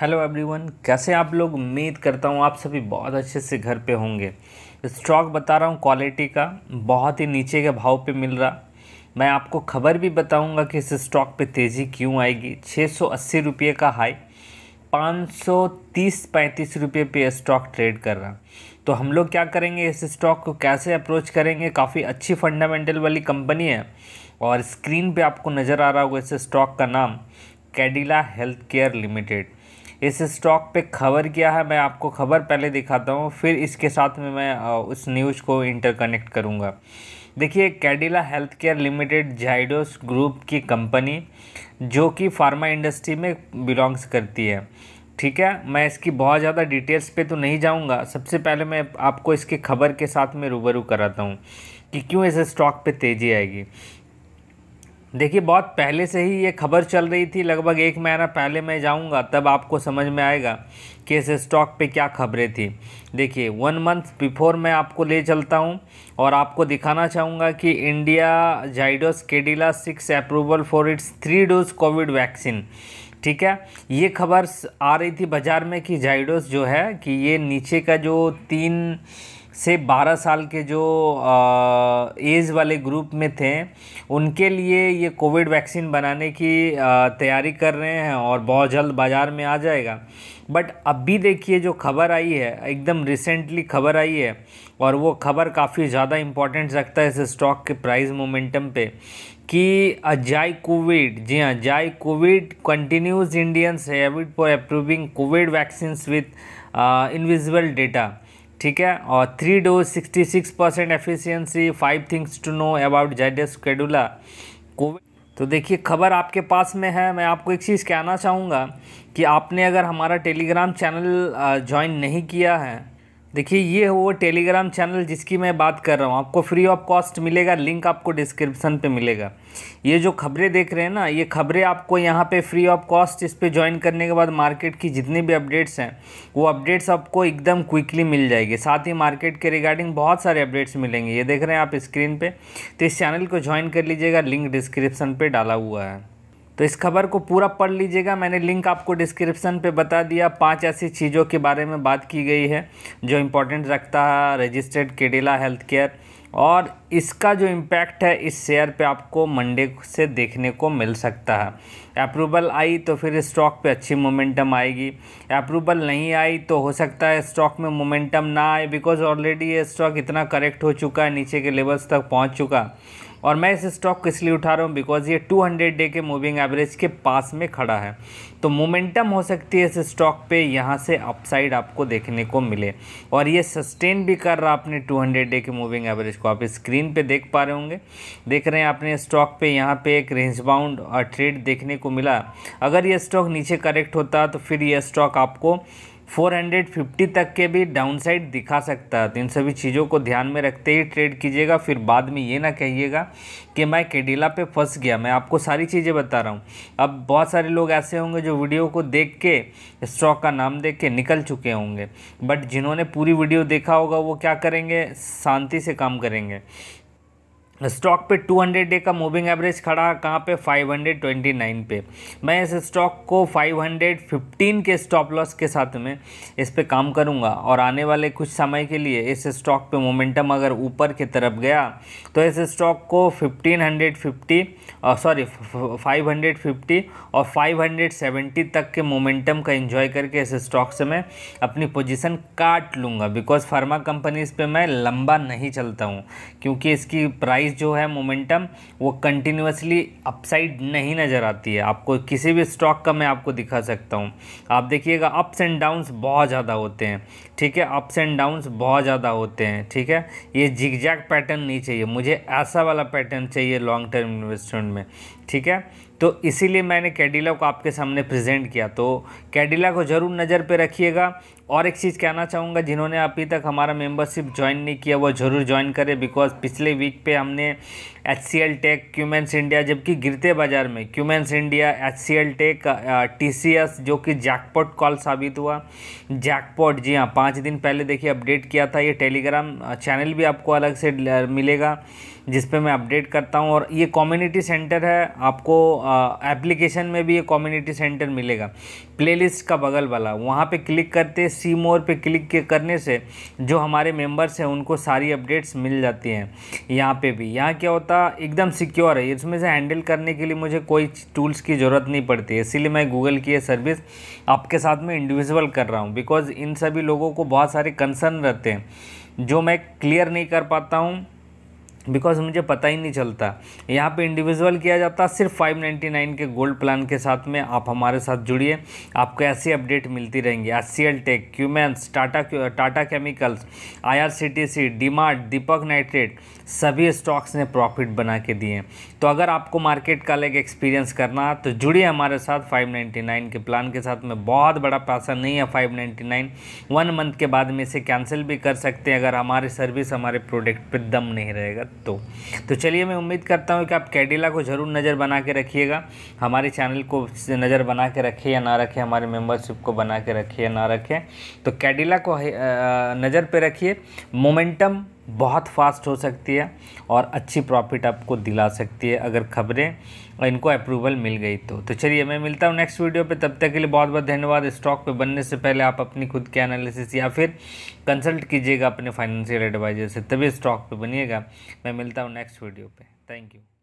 hello everyone कैसे आप लोग उम्मीद करता हूँ आप सभी बहुत अच्छे से घर पे होंगे स्टॉक बता रहा हूँ क्वालिटी का बहुत ही नीचे के भाव पे मिल रहा मैं आपको खबर भी बताऊँगा कि इस स्टॉक पे तेज़ी क्यों आएगी छः सौ अस्सी रुपये का हाई पाँच सौ तीस पैंतीस रुपये पे स्टॉक ट्रेड कर रहा तो हम लोग क्या करेंगे इस स्टॉक को कैसे अप्रोच करेंगे काफ़ी अच्छी फंडामेंटल वाली कंपनी है और स्क्रीन पे आपको नज़र आ रहा होगा इस स्टॉक का नाम कैडिला हेल्थ केयर लिमिटेड इस स्टॉक पे खबर क्या है मैं आपको खबर पहले दिखाता हूँ फिर इसके साथ में मैं उस न्यूज़ को इंटरकनेक्ट करूँगा देखिए Cadila health care limited Zydus group की कंपनी जो कि फार्मा इंडस्ट्री में बिलोंग्स करती है ठीक है मैं इसकी बहुत ज़्यादा डिटेल्स पे तो नहीं जाऊँगा सबसे पहले मैं आपको इसकी खबर के साथ में रूबरू कराता हूँ कि क्यों इस स्टॉक पे तेज़ी आएगी देखिए बहुत पहले से ही ये खबर चल रही थी लगभग एक महीना पहले मैं जाऊंगा तब आपको समझ में आएगा कि इस स्टॉक पे क्या खबरें थी देखिए वन मंथ बिफोर मैं आपको ले चलता हूं और आपको दिखाना चाहूँगा कि India Zydus Cadila seeks approval for its three dose covid vaccine ठीक है ये खबर आ रही थी बाज़ार में कि जाइडोस जो है कि ये नीचे का जो तीन से 12 साल के जो एज वाले ग्रुप में थे उनके लिए ये कोविड वैक्सीन बनाने की तैयारी कर रहे हैं और बहुत जल्द बाज़ार में आ जाएगा बट अभी देखिए जो खबर आई है एकदम रिसेंटली खबर आई है और वो खबर काफ़ी ज़्यादा इम्पोर्टेंस रखता है इस स्टॉक के प्राइस मोमेंटम पे कि जाय कोविड जी हाँ जाय covid continues Indians habit for approving covid vaccines with invisible data ठीक है और three dose sixty six percent efficiency five things to know about Z S Cadila covid तो देखिए खबर आपके पास में है मैं आपको एक चीज़ कहना चाहूँगा कि आपने अगर हमारा टेलीग्राम चैनल ज्वाइन नहीं किया है देखिए ये वो टेलीग्राम चैनल जिसकी मैं बात कर रहा हूँ आपको फ्री ऑफ कॉस्ट मिलेगा लिंक आपको डिस्क्रिप्शन पे मिलेगा ये जो खबरें देख रहे हैं ना ये खबरें आपको यहाँ पे फ्री ऑफ कॉस्ट इस पर ज्वाइन करने के बाद मार्केट की जितनी भी अपडेट्स हैं वो अपडेट्स आपको एकदम क्विकली मिल जाएगी साथ ही मार्केट के रिगार्डिंग बहुत सारे अपडेट्स मिलेंगे ये देख रहे हैं आप स्क्रीन पर तो इस चैनल को ज्वाइन कर लीजिएगा लिंक डिस्क्रिप्सन पर डाला हुआ है तो इस खबर को पूरा पढ़ लीजिएगा मैंने लिंक आपको डिस्क्रिप्शन पे बता दिया पांच ऐसी चीज़ों के बारे में बात की गई है जो इम्पोर्टेंट रखता है रजिस्टर्ड केडेला हेल्थ केयर और इसका जो इम्पैक्ट है इस शेयर पे आपको मंडे से देखने को मिल सकता है अप्रूवल आई तो फिर स्टॉक पे अच्छी मोमेंटम आएगी अप्रूवल नहीं आई तो हो सकता है स्टॉक में मोमेंटम ना आए बिकॉज ऑलरेडी ये स्टॉक इतना करेक्ट हो चुका है नीचे के लेवल्स तक पहुंच चुका और मैं इस स्टॉक को इसलिए उठा रहा हूँ बिकॉज ये 200 डे के मूविंग एवरेज के पास में खड़ा है तो मोमेंटम हो सकती है इस स्टॉक पे यहाँ से अपसाइड आपको देखने को मिले और ये सस्टेन भी कर रहा अपने 200 डे के मूविंग एवरेज को आप स्क्रीन पे देख पा रहे होंगे देख रहे हैं आपने स्टॉक पे यहाँ पे एक रेंज बाउंड ट्रेड देखने को मिला अगर ये स्टॉक नीचे करेक्ट होता तो फिर ये स्टॉक आपको 450 तक के भी डाउनसाइड दिखा सकता है तो इन सभी चीज़ों को ध्यान में रखते ही ट्रेड कीजिएगा फिर बाद में ये ना कहिएगा कि मैं केडिला पे फंस गया मैं आपको सारी चीज़ें बता रहा हूँ अब बहुत सारे लोग ऐसे होंगे जो वीडियो को देख के स्टॉक का नाम देख के निकल चुके होंगे बट जिन्होंने पूरी वीडियो देखा होगा वो क्या करेंगे शांति से काम करेंगे स्टॉक पे 200 डे का मूविंग एवरेज खड़ा कहाँ पे 529 पे मैं इस स्टॉक को 515 के स्टॉप लॉस के साथ में इस पे काम करूँगा और आने वाले कुछ समय के लिए इस स्टॉक पे मोमेंटम अगर ऊपर की तरफ गया तो इस स्टॉक को 1550 सॉरी 550 और 570 तक के मोमेंटम का एंजॉय करके इस स्टॉक से मैं अपनी पोजीशन काट लूँगा बिकॉज फार्मा कंपनीज पर मैं लंबा नहीं चलता हूँ क्योंकि इसकी प्राइस प्राइस जो है मोमेंटम वो कंटिन्यूसली अपसाइड नहीं नज़र आती है आपको किसी भी स्टॉक का मैं आपको दिखा सकता हूँ आप देखिएगा अप्स एंड डाउन्स बहुत ज़्यादा होते हैं ठीक है अप्स एंड डाउन्स बहुत ज़्यादा होते हैं ठीक है ये जिगजैग पैटर्न नहीं चाहिए मुझे ऐसा वाला पैटर्न चाहिए लॉन्ग टर्म इन्वेस्टमेंट में ठीक है तो इसीलिए मैंने कैडिला को आपके सामने प्रेजेंट किया तो कैडिला को ज़रूर नज़र पे रखिएगा और एक चीज़ कहना चाहूँगा जिन्होंने अभी तक हमारा मेंबरशिप ज्वाइन नहीं किया वो ज़रूर ज्वाइन करें बिकॉज पिछले वीक पे हमने H C L tech Cummins India जबकि गिरते बाज़ार में Cummins India H C L tech T C S जो कि जैकपॉट कॉल साबित हुआ जैकपॉट जी हाँ पाँच दिन पहले देखिए अपडेट किया था ये टेलीग्राम चैनल भी आपको अलग से मिलेगा जिस पर मैं अपडेट करता हूँ और ये कम्युनिटी सेंटर है आपको एप्लीकेशन में भी ये कम्युनिटी सेंटर मिलेगा प्लेलिस्ट का बगल वाला वहाँ पे क्लिक करते सी मोर पे क्लिक करने से जो हमारे मेंबर्स हैं उनको सारी अपडेट्स मिल जाती हैं यहाँ पे भी यहाँ क्या होता एकदम सिक्योर है इसमें से हैंडल करने के लिए मुझे कोई टूल्स की ज़रूरत नहीं पड़ती इसीलिए मैं गूगल की ये सर्विस आपके साथ में इंडिविजुअल कर रहा हूँ बिकॉज इन सभी लोगों को बहुत सारे कंसर्न रहते हैं जो मैं क्लियर नहीं कर पाता हूँ बिकॉज मुझे पता ही नहीं चलता यहाँ पे इंडिविजुअल किया जाता सिर्फ 599 के गोल्ड प्लान के साथ में आप हमारे साथ जुड़िए आपको ऐसी अपडेट मिलती रहेंगी S C L tech Cummins Tata Tata chemicals I R C T C DMart Deepak nitrite सभी स्टॉक्स ने प्रॉफिट बना के दिए तो अगर आपको मार्केट का लेकर एक्सपीरियंस करना तो जुड़िए हमारे साथ 599 के प्लान के साथ में बहुत बड़ा पैसा नहीं है 599 वन मंथ के बाद में इसे कैंसिल भी कर सकते हैं अगर हमारी सर्विस हमारे प्रोडक्ट पर दम नहीं रहेगा तो तो चलिए मैं उम्मीद करता हूँ कि आप कैडिला को ज़रूर नज़र बना के रखिएगा हमारे चैनल को नज़र बना के रखें या ना रखें हमारे मेंबरशिप को बना के रखें या ना रखें तो कैडिला को नज़र पे रखिए मोमेंटम बहुत फास्ट हो सकती है और अच्छी प्रॉफिट आपको दिला सकती है अगर खबरें इनको अप्रूवल मिल गई तो तो चलिए मैं मिलता हूँ नेक्स्ट वीडियो पे तब तक के लिए बहुत बहुत धन्यवाद स्टॉक पे बनने से पहले आप अपनी खुद की एनालिसिस या फिर कंसल्ट कीजिएगा अपने फाइनेंशियल एडवाइजर से तभी स्टॉक पर बनिएगा मैं मिलता हूँ नेक्स्ट वीडियो पे थैंक यू